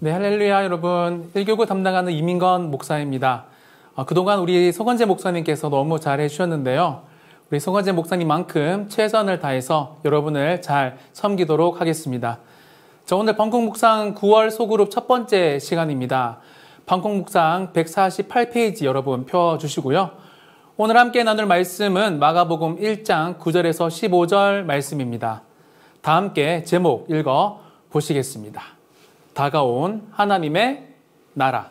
네, 할렐루야 여러분. 1교구 담당하는 이민건 목사입니다. 어, 그동안 우리 서건재 목사님께서 너무 잘 해주셨는데요. 우리 서건재 목사님만큼 최선을 다해서 여러분을 잘 섬기도록 하겠습니다. 저 오늘 방콕 묵상 9월 소그룹 첫 번째 시간입니다. 방콕 묵상 148페이지 여러분 펴주시고요. 오늘 함께 나눌 말씀은 마가복음 1장 9절에서 15절 말씀입니다. 다 함께 제목 읽어 보시겠습니다. 다가온 하나님의 나라.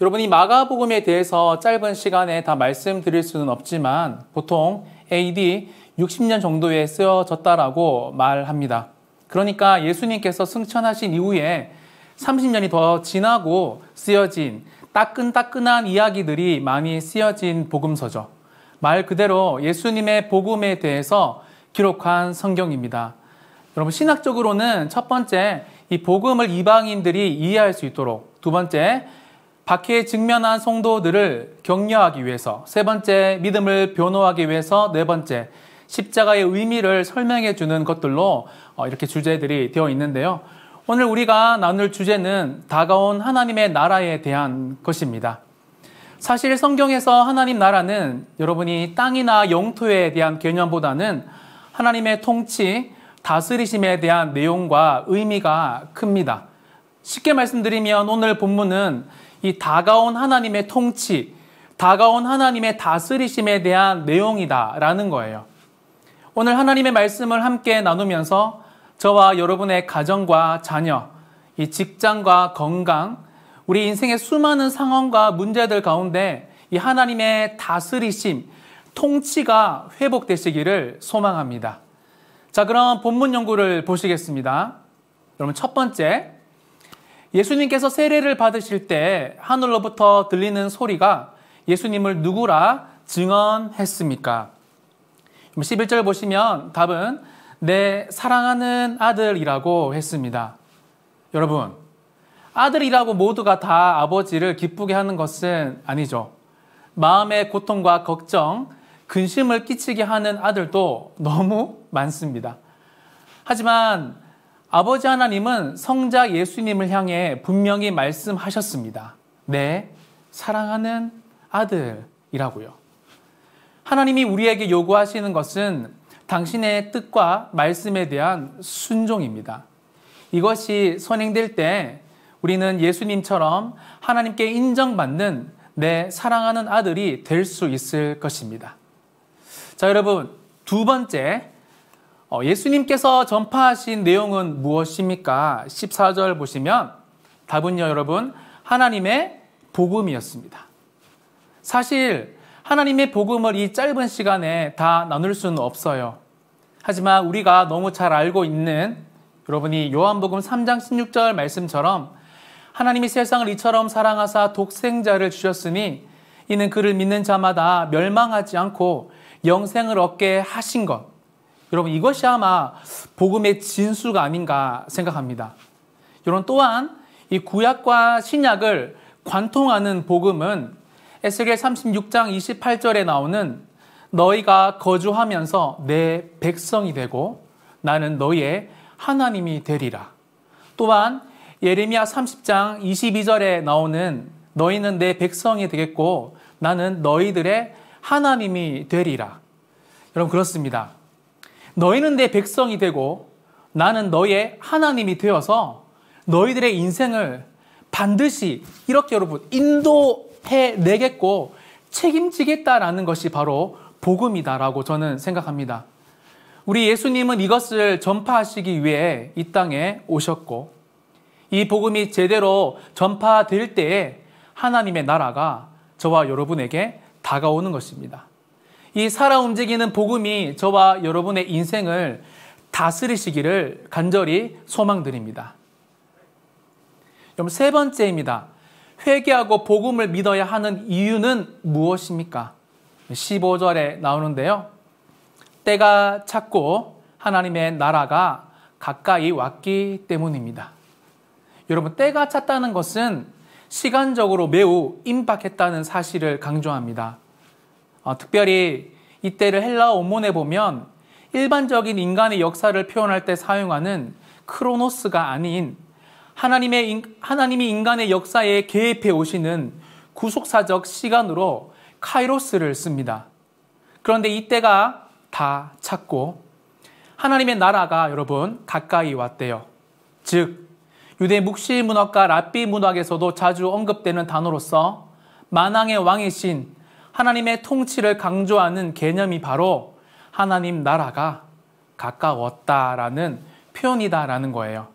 여러분, 이 마가복음에 대해서 짧은 시간에 다 말씀드릴 수는 없지만 보통 AD 60년 정도에 쓰여졌다라고 말합니다. 그러니까 예수님께서 승천하신 이후에 30년이 더 지나고 쓰여진 따끈따끈한 이야기들이 많이 쓰여진 복음서죠. 말 그대로 예수님의 복음에 대해서 기록한 성경입니다. 여러분, 신학적으로는 첫 번째 이 복음을 이방인들이 이해할 수 있도록 두 번째 박해에 직면한 성도들을 격려하기 위해서 세 번째 믿음을 변호하기 위해서 네 번째 십자가의 의미를 설명해 주는 것들로 어, 이렇게 주제들이 되어 있는데요. 오늘 우리가 나눌 주제는 다가온 하나님의 나라에 대한 것입니다. 사실 성경에서 하나님 나라는 여러분이 땅이나 영토에 대한 개념보다는 하나님의 통치, 다스리심에 대한 내용과 의미가 큽니다. 쉽게 말씀드리면 오늘 본문은 이 다가온 하나님의 통치, 다가온 하나님의 다스리심에 대한 내용이다라는 거예요. 오늘 하나님의 말씀을 함께 나누면서 저와 여러분의 가정과 자녀, 이 직장과 건강, 우리 인생의 수많은 상황과 문제들 가운데 이 하나님의 다스리심, 통치가 회복되시기를 소망합니다. 자, 그럼 본문 연구를 보시겠습니다. 여러분, 첫 번째. 예수님께서 세례를 받으실 때 하늘로부터 들리는 소리가 예수님을 누구라 증언했습니까? 11절 보시면 답은 내 사랑하는 아들이라고 했습니다. 여러분, 아들이라고 모두가 다 아버지를 기쁘게 하는 것은 아니죠. 마음의 고통과 걱정, 근심을 끼치게 하는 아들도 너무 많습니다. 하지만 아버지 하나님은 성자 예수님을 향해 분명히 말씀하셨습니다. 내 네, 사랑하는 아들이라고요. 하나님이 우리에게 요구하시는 것은 당신의 뜻과 말씀에 대한 순종입니다. 이것이 선행될 때 우리는 예수님처럼 하나님께 인정받는 내 사랑하는 아들이 될 수 있을 것입니다. 자, 여러분, 두 번째 어, 예수님께서 전파하신 내용은 무엇입니까? 14절 보시면 답은요, 여러분. 하나님의 복음이었습니다. 사실 하나님의 복음을 이 짧은 시간에 다 나눌 수는 없어요. 하지만 우리가 너무 잘 알고 있는 여러분이 요한복음 3장 16절 말씀처럼 하나님이 세상을 이처럼 사랑하사 독생자를 주셨으니 이는 그를 믿는 자마다 멸망하지 않고 영생을 얻게 하신 것. 여러분 이것이 아마 복음의 진수가 아닌가 생각합니다. 여러분 또한 이 구약과 신약을 관통하는 복음은 에스겔 36장 28절에 나오는 너희가 거주하면서 내 백성이 되고 나는 너희의 하나님이 되리라. 또한 예레미야 30장 22절에 나오는 너희는 내 백성이 되겠고 나는 너희들의 하나님이 되리라. 여러분 그렇습니다. 너희는 내 백성이 되고 나는 너희의 하나님이 되어서 너희들의 인생을 반드시 이렇게 여러분 인도해 내겠고 책임지겠다라는 것이 바로 복음이다라고 저는 생각합니다. 우리 예수님은 이것을 전파하시기 위해 이 땅에 오셨고 이 복음이 제대로 전파될 때에 하나님의 나라가 저와 여러분에게 다가오는 것입니다. 이 살아 움직이는 복음이 저와 여러분의 인생을 다스리시기를 간절히 소망드립니다. 그럼 세 번째입니다. 회개하고 복음을 믿어야 하는 이유는 무엇입니까? 15절에 나오는데요. 때가 찼고 하나님의 나라가 가까이 왔기 때문입니다. 여러분, 때가 찼다는 것은 시간적으로 매우 임박했다는 사실을 강조합니다. 어, 특별히 이때를 헬라 원문에 보면 일반적인 인간의 역사를 표현할 때 사용하는 크로노스가 아닌 하나님의 인, 하나님이 인간의 역사에 개입해 오시는 구속사적 시간으로 카이로스를 씁니다. 그런데 이때가 다 찼고 하나님의 나라가 여러분 가까이 왔대요. 즉 유대 묵시 문학과 랍비 문학에서도 자주 언급되는 단어로서 만왕의 왕이신 하나님의 통치를 강조하는 개념이 바로 하나님 나라가 가까웠다라는 표현이다라는 거예요.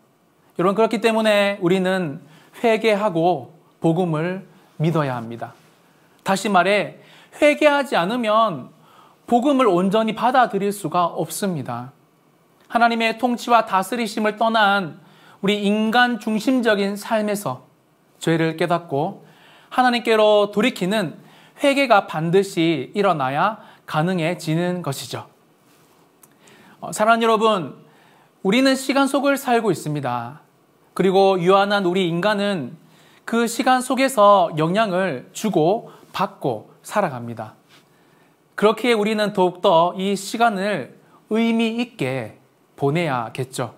여러분 그렇기 때문에 우리는 회개하고 복음을 믿어야 합니다. 다시 말해 회개하지 않으면 복음을 온전히 받아들일 수가 없습니다. 하나님의 통치와 다스리심을 떠난 우리 인간 중심적인 삶에서 죄를 깨닫고 하나님께로 돌이키는 회개가 반드시 일어나야 가능해지는 것이죠. 어, 사랑 여러분, 우리는 시간 속을 살고 있습니다. 그리고 유한한 우리 인간은 그 시간 속에서 영향을 주고 받고 살아갑니다. 그렇기에 우리는 더욱더 이 시간을 의미 있게 보내야겠죠.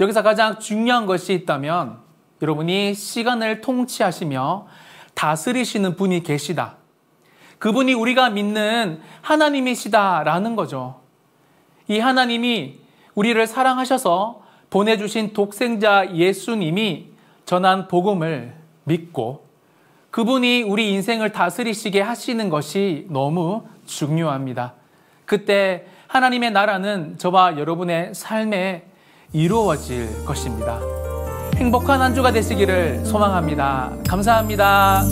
여기서 가장 중요한 것이 있다면 여러분이 시간을 통치하시며 다스리시는 분이 계시다. 그분이 우리가 믿는 하나님이시다라는 거죠. 이 하나님이 우리를 사랑하셔서 보내주신 독생자 예수님이 전한 복음을 믿고 그분이 우리 인생을 다스리시게 하시는 것이 너무 중요합니다. 그때 하나님의 나라는 저와 여러분의 삶에 이루어질 것입니다. 행복한 한 주가 되시기를 소망합니다. 감사합니다.